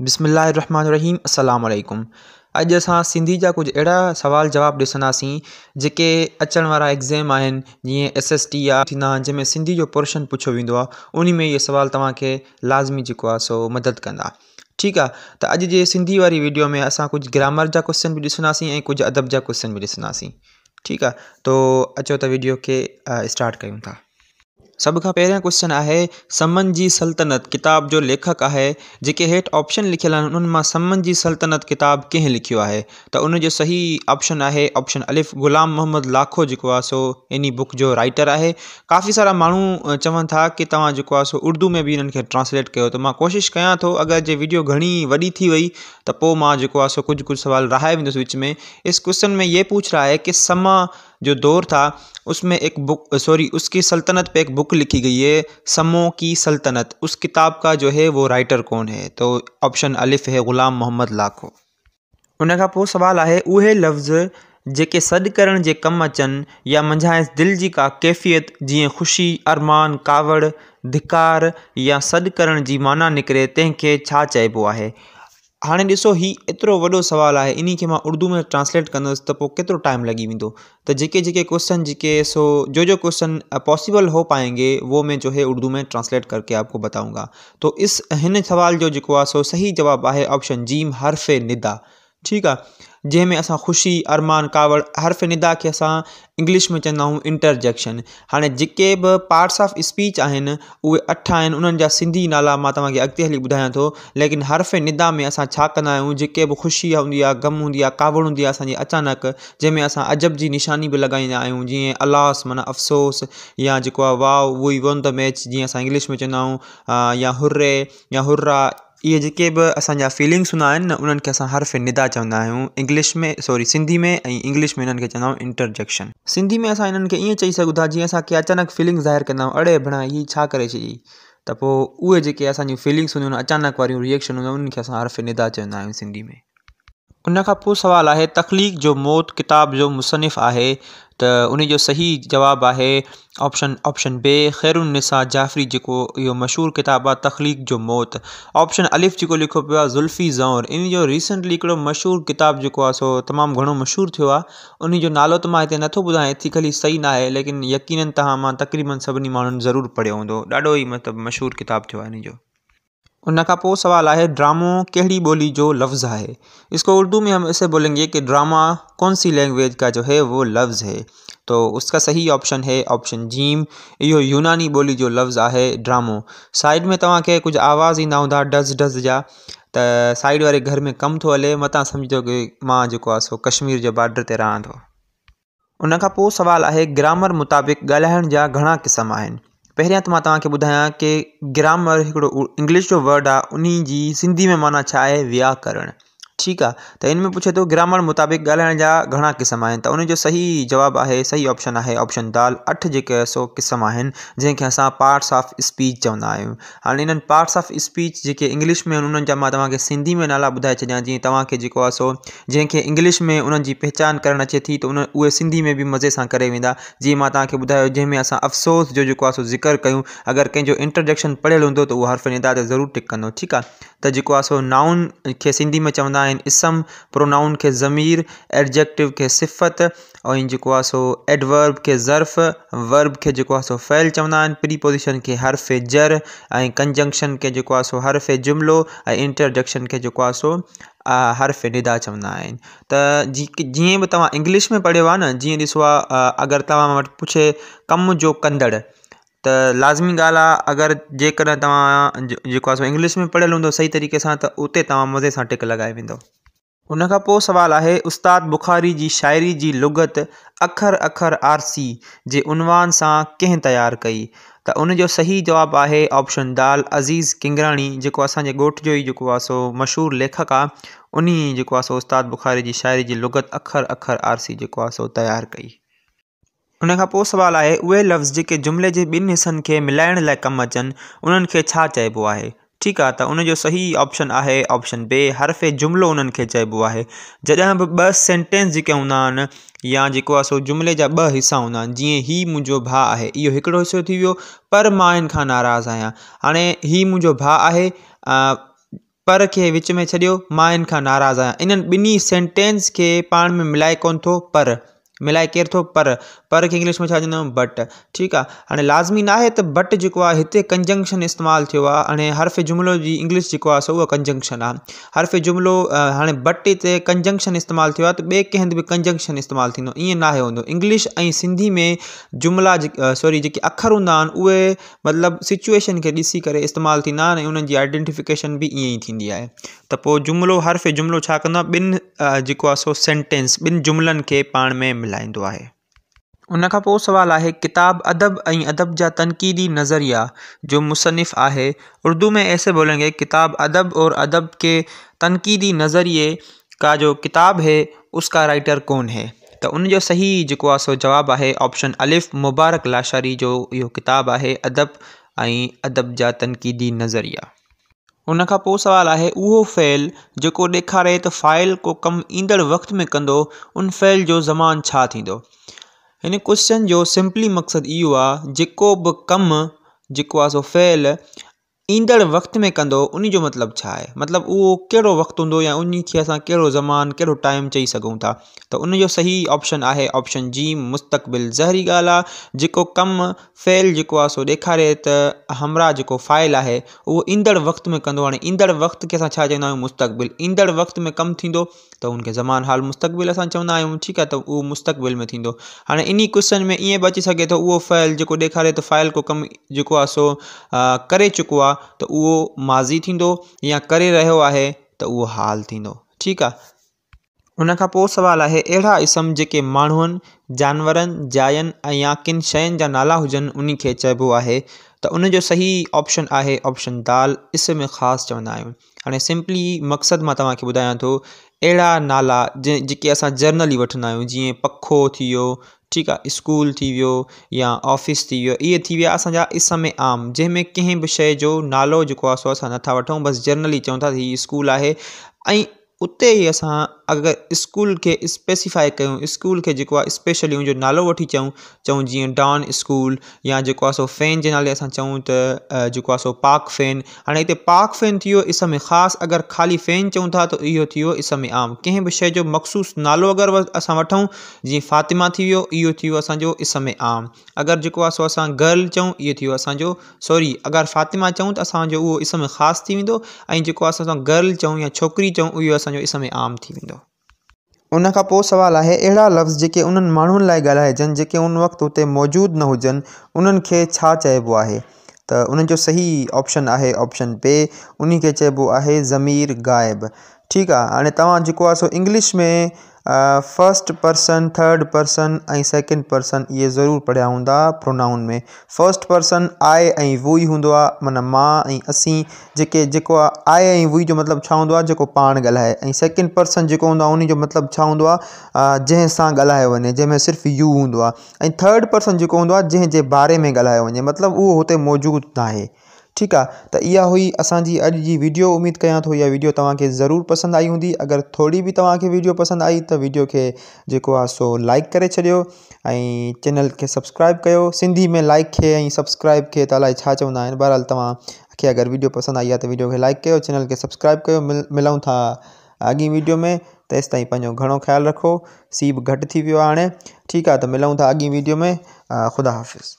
बिसमीम अल्लाम अॼु असां सिंधी जा कुझु अहिड़ा सुवाल जवाब ॾिसंदासीं जेके अचण वारा एग्ज़ाम आहिनि जीअं एस एस टी या थींदा आहिनि सिंधी जो पोर्शन पुछियो वेंदो आहे उन में इहे सुवाल तव्हांखे लाज़मी जेको सो मदद कंदा ठीकु आहे त अॼु जे सिंधी वारी वीडियो में असां कुझु ग्रामर जा क्वेश्चन भी ॾिसंदासीं ऐं कुझु अदब जा क्वेश्चन भी ॾिसंदासीं ठीकु आहे तो अचो त वीडियो के स्टार्ट कयूं था सबका पे क्वेश्चन आहे समन जी सल्तनत किताब जो लेखक आहे जेके हेठि ऑप्शन लिखियल आहिनि उन्हनि मां समन जी सल्तनत किताब कंहिं लिखियो आहे त तो उनजो सही ऑप्शन आहे ऑप्शन अलिफ़ ग़ुलाम मोहम्मद लाखो जेको आहे सो इन बुक जो राइटर आहे काफ़ी सारा माण्हू चवनि था कि तव्हां जेको आहे सो उर्दू में बि हिननि खे ट्रांसलेट कयो त तो मां कोशिशि कयां थो अगरि जे वीडियो घणी वॾी थी वई त पोइ मां जेको आहे सो कुझु कुझु सुवाल रहाए वेंदुसि विच में इस क्वेश्चन में ये पूछ रहा है कि समा जो दौर था उसमें एक बुक सॉरी उसकी सल्तनत पे एक बुक लिखी गई है समो की सल्तनत उस किताब का जो है वो राइटर कौन है तो ऑप्शन अलिफ है ग़ुलाम मोहम्मद लाखो उन सवाल है उ लफ़्ज़ जे सद करण कम अचन या मंझाइसि दिल जी का कैफ़ियत जी ख़ुशी अरमान कावड़ धिकार या सद करण जी माना निकरे तंहिंखे चबो है हाँ ऐसो हि एतो वो सवाल है इन्हीं के मां उर्दू में ट्रांसलेट कस तो केतो टाइम लगी वो तो जेके जेके क्वेश्चन जेके सो जो जो क्वेश्चन पॉसिबल हो पाएंगे वो मैं जो है उर्दू में ट्रांसलेट करके आपको बताऊंगा तो इस सवाल जो सो सही जवाब है ऑप्शन जीम हर्फ़ निदा ठीक है जंहिंमें असां ख़ुशी अरमान कावड़ हर्फ निदा खे असां इंग्लिश में चवंदा आहियूं इंटरजेक्शन हाणे जेके बि पार्ट्स ऑफ स्पीच आहिनि उहे अठ आहिनि उन्हनि जा सिंधी नाला मां तव्हांखे अॻिते हली ॿुधायां थो लेकिन हर्फ निदा में असां छा कंदा आहियूं जेके बि ख़ुशी हूंदी आहे ग़म हूंदी आहे कावड़ हूंदी आहे असांजी अचानक जंहिंमें असां अजब जी निशानी बि लॻाईंदा आहियूं जीअं अलास माना अफ़सोस या जेको आहे वाव उहो ई वॉन द मैच जीअं असां इंग्लिश में चवंदा आहियूं या हुर्रे या हुर्रा इहे जेके बि असांजा फीलिंग्स हूंदा आहिनि न उन्हनि खे असां हर्फ़ निदा चवंदा आहियूं इंग्लिश में सॉरी सिंधी में ऐं इंग्लिश में हिननि खे चवंदा आहियूं इंटरजेक्शन सिंधी में असां हिननि खे ईअं चई सघूं था जीअं असांखे अचानक फीलिंग्स ज़ाहिर कंदा आहियूं अड़े भणा हीअ छा करे छॾी त पोइ उहे जेके असांजी फीलिंग्स हूंदियूं आहिनि अचानक वारियूं रिएक्शन हूंदियूं आहिनि उन्हनि खे असां हर्फ़ निदा चवंदा आहियूं सिंधी में उन खां पोइ सुवालु आहे तखलीक़ जो मौत किताब जो मुसनिफ़ु आहे त उन जो सही जवाबु आहे ऑप्शन ऑप्शन बे ख़ैरु निसाद जाफ़री जेको इहो मशहूरु किताबु आहे तख़लीक जो मौत ऑप्शन अलिफ़ जेको लिखियो पियो आहे ज़ुल्फी ज़ौर इन जो रीसेंटली हिकिड़ो मशहूरु किताबु जेको आहे सो तमामु घणो मशहूरु थियो आहे उन जो नालो त मां हिते नथो ॿुधायां एथीकली सही न आहे लेकिन यकीननि तव्हां मां तक़रीबनि सभिनी माण्हुनि ज़रूरु पढ़ियो हूंदो ॾाढो ई मतिलबु मशहूरु किताबु थियो आहे इन जो उन सवाल है ड्रामो कहड़ी बोली जो लफ़्ज़ है इसको उर्दू में हम इसे बोलेंगे कि ड्रामा कौन सी लैंग्वेज का जो है वो लफ्ज़ है तो उसका सही ऑप्शन है ऑप्शन जीम यो यूनानी बोली जो लफ़्ज़ है ड्रामो साइड में के कुछ आवाज़ इंदा हूँ डज़ डस जा त साइड वाले घर में कम तो हले मत समझो कि माँ जो सो कश्मीर के बॉर्डर से रहा थो उन सवाल है ग्रामर मुताबिक़ ॻाल्हाइण घा क़िस्म पहिरियां तो मां तव्हांखे ॿुधायां ग्रामर एक इंग्लिश जो वर्ड आ उन्हीं जी सिंधी में माना व्याकरण ठीक है तो इनमें में तो ग्रामर मुताबिक़ ॻाल्हाइण घा क़िस्म आहिनि त उनजो सही जवाब है सही ऑप्शन है ऑप्शन दाल अठ जो क़िस्म आहिनि अस पार्ट्स ऑफ स्पीच चवंदा हाँ इन पार्ट्स ऑफ स्पीच जो इंग्लिश में आहिनि सिंधी में नाला बुधा छॾियां जी तव्हांखे सो जैसे इंग्लिश में उन्हनि पहचान कर अचे थी तो उन सिंधी में भी मज़े से करा जी तक बुधा जैमें अस अफ़सोस जो सो ज़िक्र क्यों अगर कंहिंजो इंट्रोडक्शन पढ़ियल हों तो उहो हर्फ़ ईंदा जरूर टिक कौन ठीक है तो जो सो नाउन के सिंधी में चवंदा साइन इसम प्रोनाउन खे ज़मीर एडजेक्टिव खे सिफ़त ऐं जेको आहे सो एडवर्ब खे ज़र्फ़ वर्ब खे जेको आहे सो फैल चवंदा आहिनि प्रीपोज़िशन खे हर्फ़ जर ऐं कंजंक्शन खे जेको आहे सो हर्फ़ जुमिलो ऐं इंटरडक्शन खे जेको आहे सो हर्फ़ निदा चवंदा आहिनि त जी जीअं बि तव्हां इंग्लिश में पढ़ियो आहे न जीअं ॾिसो आहे अगरि तव्हां वटि पुछे कम जो कंदड़ लाज़मी ॻाल्हि आहे अगरि जेकॾहिं तव्हां जेको आहे सो इंग्लिश में पढ़ियलु हूंदो सही तरीक़े सां त उते तव्हां मज़े सां टिक लॻाए वेंदो उन खां पोइ सुवालु आहे उस्ताद बुखारी जी शाइरी जी लुगत अख़र अख़र आरसी जे उनवान सां कंहिं तयारु कई त उन जो सही जवाबु आहे ऑप्शन दाल अज़ीज़ किंगराणी जेको असांजे ॻोठ जो ई जेको आहे सो मशहूरु लेखकु आहे उन जेको आहे सो उस्ताद बुख़ारी जी शाइरी जी लुगत अख़र अख़र आरसी जेको आहे सो तयारु कई उन खां है उ आहे उहे लफ़्ज़ जेके जुमिले जे ॿिनि हिसनि खे मिलाइण लाइ कमु अचनि उन्हनि खे छा चइबो आहे ठीकु सही ऑप्शन है ऑप्शन बे हर्फ़ जुमिलो उन्हनि खे चइबो आहे जॾहिं बि ॿ या जो आहे सो जुमिले जा ॿ हिसा हूंदा आहिनि जीअं ही मुंहिंजो भाउ आहे इहो हिकिड़ो थी वियो पर मां हिन नाराज़ आया हाँ हि मुंहिंजो भा है पर खे विच में छोड़ो मां हिन नाराज़ आया इन बिन्हीं सेंटेंस के पाण में मिले को पर मिलाए केरु थो पर पर खे इंग्लिश में छा चवंदा आहियूं भट ठीकु आहे हाणे लाज़मी नाहे त बट जेको आहे हिते कंजंक्शन इस्तेमालु थियो आहे अने हर्फ़े जुमिलो जी इंग्लिश जेको आहे उहा कंजंक्शन आहे हरफ़ जुमिलो हाणे बट हिते कंजंक्शन इस्तेमालु थियो आहे त ॿिए कंहिं बि कंजंक्शन इस्तेमालु थींदो ईअं नाहे हूंदो इंग्लिश ऐं सिंधी में जुमिला सॉरी जेके अख़र हूंदा आहिनि उहे मतिलबु सिचुएशन खे ॾिसी करे इस्तेमालु थींदा अने उन्हनि जी तो जुमिलो हर्फ़ जुमिलो बिन सो सेंटेंस बिन जुमलन के पा में मिलाईंदो उन सवाल है किताब अदब ए अदब जा तनक़ीदी नज़रिया जो मुसनफ़ है उर्दू में ऐसे बोलेंगे किताब अदब और अदब के तनक़ीदी नज़रिए का जो किताब है उसका राइटर कौन है तो उनजो सही जो सो जवाब है ऑप्शन अलिफ़ मुबारक लाशारी जो यो किताब है अदब ए अदब जा तनक़ीदी नज़रिया उन खां पोइ सुवालु आहे उहो फ़ैल जेको ॾेखारे त फ़ाइल को कमु ईंदड़ वक़्त में कंदो उन फ़ैल जो ज़मान छा थींदो हिन क्वेश्चन जो सिंपली मक़सदु इहो आहे जेको बि कमु जेको आहे सो फ़ैल ईंदड़ वक़्त में कंदो उन जो मतिलबु छा आहे मतिलबु उहो हों या उन्हीं के असां कड़ो ज़मान कड़ो टाइम चई सघूं था त उन जो सही ऑप्शन आहे ऑप्शन जी मुस्तक़बिल जहरी गाल जो कम फ़ैल जो सो ॾेखारे त हमरा जो फ़ाइल है वो ईंदड़ वक़्त में कंदो हाँ ईंदड़ वक़्त के असां चवंदा मुस्तक़बिल ईंदड़ वक़्त में कम थो तो उनके ज़मान हाल मुस्तक़बिल असां चवंदा आहियूं ठीकु आहे त उहो मुस्तक़बिल में थो हाँ इन्हीं क्वेश्चन में इं भी अची तो वो फ़ैल जो ॾेखारे तो फ़ाइल को कम जो सो करे चुको आ त उहो माज़ी थींदो या करे रहियो आहे त उहो हाल थींदो ठीकु आहे हुन खां पोइ सवालु आहे अहिड़ा इसम जेके माण्हूनि जानवरनि जायनि ऐं या किन शयुनि जा नाला हुजनि उन खे चइबो त उनजो सही ऑप्शन आहे ऑप्शन दाल इस में ख़ासि चवंदा आहियूं हाणे सिंपली मक़सदु मां तव्हांखे ॿुधायां थो अहिड़ा नाला जेके असां जर्नली वठंदा आहियूं जीअं पखो थी वियो ठीकु आहे स्कूल थी वियो या ऑफिस थी वियो इहे थी विया असांजा इस में आम जंहिंमें कंहिं बि शइ जो नालो जेको आहे सो असां नथा वठूं बसि जर्नली चऊं था त हीअ स्कूल आहे ऐं उते ही अस अगर स्कूल के स्पेसिफाई क्यों स्कूल के जेको आहे स्पेशली हुनजो नालो वी चूँ चूँ जीअं डॉन स्कूल या जो सो फैन के नाले असां चूँ तो सो पाक फैन हाँ इतने पाक फैन थो इस में खास अगर ख़ाली फैन चऊं था तो इहो थी इस में आम कें भी शइ मखसूस नालो अगर अस वठूं जी फ़ातिमा थी वियो इहो थी इस में आम अगर जो सो अस गर्ल चूँ ये थी वियो सॉरी अगर फ़ातिमा चूँ तो असो इस में खास गर्ल चूँ या छोक चूँ इहो असांजो इस में आम थी वेंदो उन खां पोइ सुवालु लफ़्ज़ जेके उन्हनि माण्हुनि लाइ ॻाल्हाइजनि जेके उन वक़्तु हुते मौजूदु न होजन उन खे छा चइबो आहे सही ऑप्शन आहे ऑप्शन पे उन्हीं खे चइबो आहे ज़मीर गायब ठीक आहे हाणे तव्हां जेको सो इंग्लिश में फर्स्ट पर्सन थर्ड पर्सन ऐं पर्सन ये जरूर पढ़िया हूंदा प्रोनाउन में फर्स्ट पर्सन आहे ऐं वो ई हूंदो आहे माना मां ऐं असीं जेके जेको जो मतलब छा हूंदो आहे जेको पाण पर्सन जेको हूंदो उन जो मतिलबु छा हूंदो आहे जंहिंसां ॻाल्हायो वञे जंहिंमें यू हों आहे थर्ड पर्सन जो हों आहे बारे में ॻाल्हायो वञे मतिलबु उहो हुते मौजूदु न आहे ठीक है तो हुई असांजी अॼु वीडियो उम्मीद क्या तो यह वीडियो तक जरूर पसंद आई हूँ अगर थोड़ी भी तक वीडियो पसंद आई तो वीडियो के जो सो लाइक कर चैनल के सब्सक्राइब कर सिंधी में लाइक के सब्सक्राइब के अला चवंदा बहरहाल तक अगर वीडियो पसंद आई है तो वीडियो के लाइक कर चैनल के सब्सक्राइब कर मिल मिलूँ था आगे वीडियो में तेस ताईं पंहिंजो घणो रखो सीब बि हाँ थी है आहे हाणे था आगे वीडियो में ख़ुदा हाफ़िज़